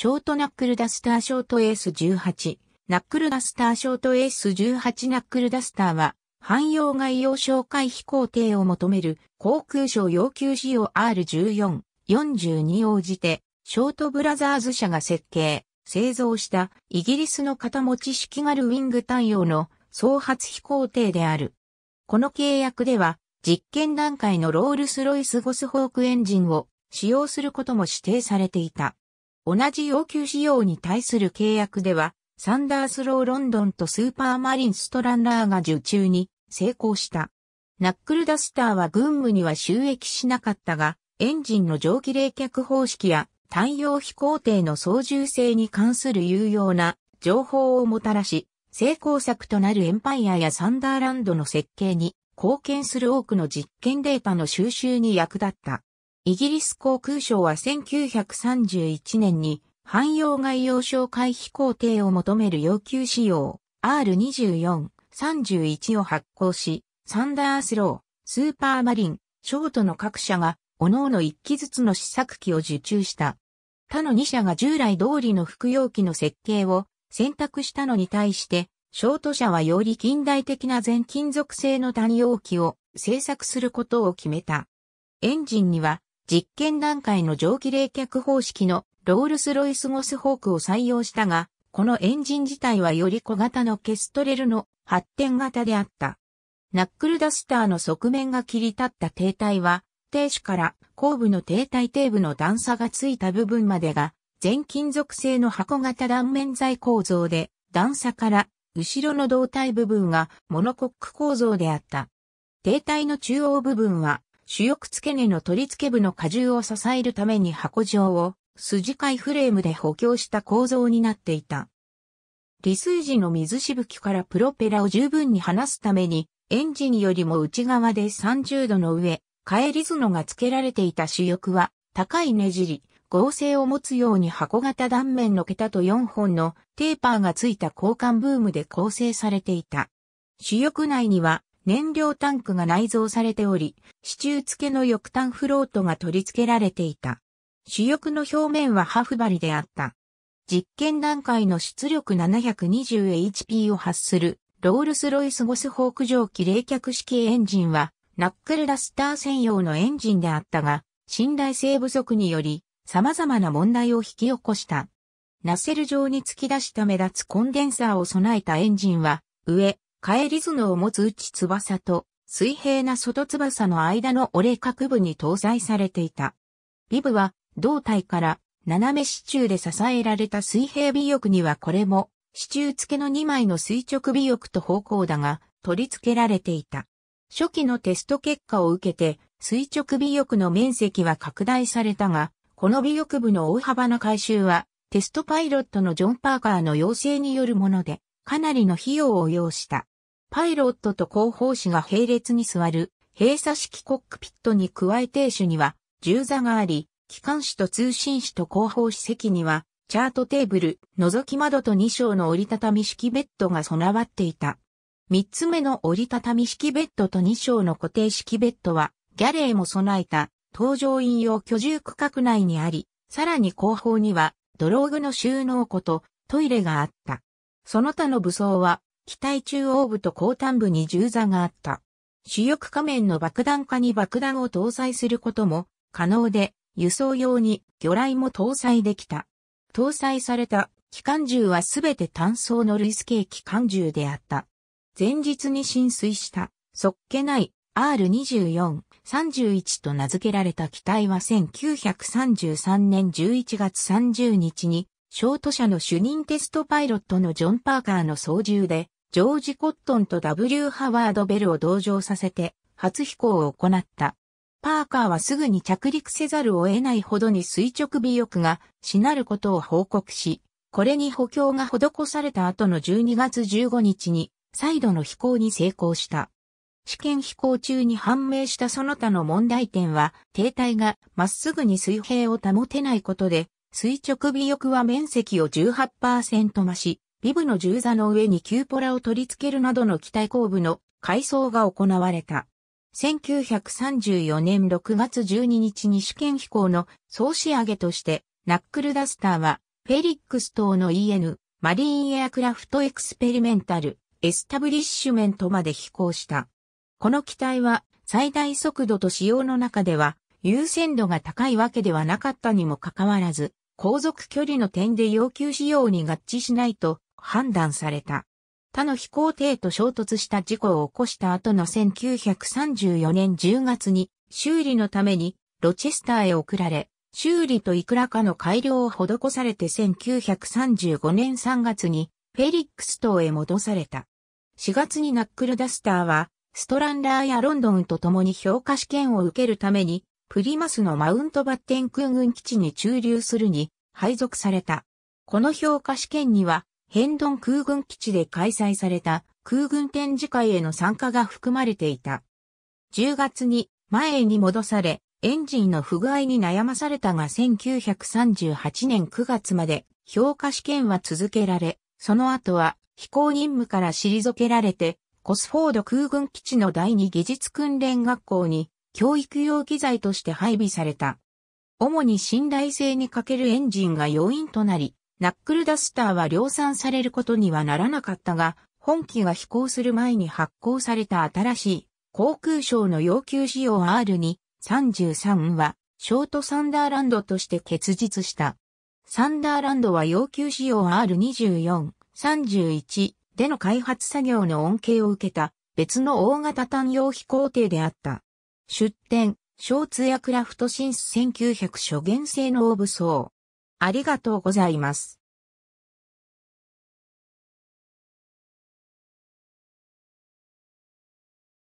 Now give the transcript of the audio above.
ショートナックルダスターショートエース18。ナックルダスターショートエース18ナックルダスターは、汎用外用紹介飛行艇を求める航空省要求仕様 R14、42応じて、ショートブラザーズ社が設計、製造したイギリスの型持ち式ガルウィング対応の総発飛行艇である。この契約では、実験段階のロールスロイスゴスホークエンジンを使用することも指定されていた。同じ要求仕様に対する契約では、サンダースローロンドンとスーパーマリンストランラーが受注に成功した。ナックルダスターは軍務には収益しなかったが、エンジンの蒸気冷却方式や太陽飛行艇の操縦性に関する有用な情報をもたらし、成功策となるエンパイアやサンダーランドの設計に貢献する多くの実験データの収集に役立った。イギリス航空省は1931年に汎用外洋省回避工程を求める要求仕様 R24、31を発行し、サンダースロー、スーパーマリン、ショートの各社が、各々1機ずつの試作機を受注した。他の2社が従来通りの服用機の設計を選択したのに対して、ショート社はより近代的な全金属製の単容機を製作することを決めた。エンジンには実験段階の蒸気冷却方式のロールスロイスゴスホークを採用したが、このエンジン自体はより小型のケストレルの発展型であった。ナックルダスターの側面が切り立った停滞は、停止から後部の停滞底部の段差がついた部分までが、全金属製の箱型断面材構造で、段差から後ろの胴体部分がモノコック構造であった。停滞の中央部分は主翼付け根の取り付け部の荷重を支えるために箱状を筋回フレームで補強した構造になっていた。離水時の水しぶきからプロペラを十分に離すために、エンジンよりも内側で30度の上、返り角が付けられていた主翼は、高いねじり、合成を持つように箱型断面の桁と4本のテーパーが付いた交換ブームで構成されていた。主翼内には燃料タンクが内蔵されており、支柱付けの翼端フロートが取り付けられていた。主翼の表面はハフバリであった。実験段階の出力 720HP を発するロールスロイスゴスホーク蒸気冷却式エンジンはナックルラスター専用のエンジンであったが、信頼性不足により様々な問題を引き起こした。ナセル状に突き出した目立つコンデンサーを備えたエンジンは、上、帰り頭脳を持つ内翼と水平な外翼の間の折れ角部に搭載されていた。尾部は胴体から斜め支柱で支えられた水平尾翼にはこれも支柱付けの2枚の垂直尾翼と方向だが取り付けられていた。初期のテスト結果を受けて垂直尾翼の面積は拡大されたが、この尾翼部の大幅な回収はテストパイロットのジョン・パーカーの要請によるもので、かなりの費用を要した。パイロットと広報士が並列に座る閉鎖式コックピットに加え停手には銃座があり、機関士と通信士と広報士席にはチャートテーブル、覗き窓と2章の折りたたみ式ベッドが備わっていた。3つ目の折りたたみ式ベッドと2章の固定式ベッドは、ギャレーも備えた、搭乗員用居住区画内にあり、さらに後方には、ドローグの収納庫とトイレがあった。その他の武装は、機体中央部と後端部に銃座があった。主翼仮面の爆弾化に爆弾を搭載することも可能で、輸送用に魚雷も搭載できた。搭載された機関銃はすべて単装の類型機関銃であった。前日に浸水した、そっけない R24、31と名付けられた機体は1933年11月30日にショート社の主任テストパイロットのジョン・パーカーの操縦で、ジョージ・コットンと W・ ハワード・ベルを同乗させて、初飛行を行った。パーカーはすぐに着陸せざるを得ないほどに垂直尾翼がしなることを報告し、これに補強が施された後の12月15日に再度の飛行に成功した。試験飛行中に判明したその他の問題点は、停滞がまっすぐに水平を保てないことで、垂直尾翼は面積を18%増し、ビブの銃座の上にキューポラを取り付けるなどの機体後部の改装が行われた。1934年6月12日に試験飛行の総仕上げとして、ナックルダスターは、フェリックス等の EN、マリーンエアクラフトエクスペリメンタル、エスタブリッシュメントまで飛行した。この機体は、最大速度と仕様の中では、優先度が高いわけではなかったにもかかわらず、航続距離の点で要求仕様に合致しないと判断された。他の飛行艇と衝突した事故を起こした後の1934年10月に修理のためにロチェスターへ送られ、修理といくらかの改良を施されて1935年3月にフェリックス島へ戻された。4月にナックルダスターはストランラーやロンドンと共に評価試験を受けるためにプリマスのマウントバッテン空軍基地に駐留するに配属された。この評価試験には、ヘンドン空軍基地で開催された空軍展示会への参加が含まれていた。10月に前に戻され、エンジンの不具合に悩まされたが1938年9月まで評価試験は続けられ、その後は飛行任務から退けられて、コスフォード空軍基地の第二技術訓練学校に教育用機材として配備された。主に信頼性に欠けるエンジンが要因となり、ナックルダスターは量産されることにはならなかったが、本機が飛行する前に発行された新しい航空省の要求仕様 R233 はショートサンダーランドとして結実した。サンダーランドは要求仕様 R24、31での開発作業の恩恵を受けた別の大型単用飛行艇であった。出展、小通やクラフトシンス1900初原性のオブソー。ありがとうございます。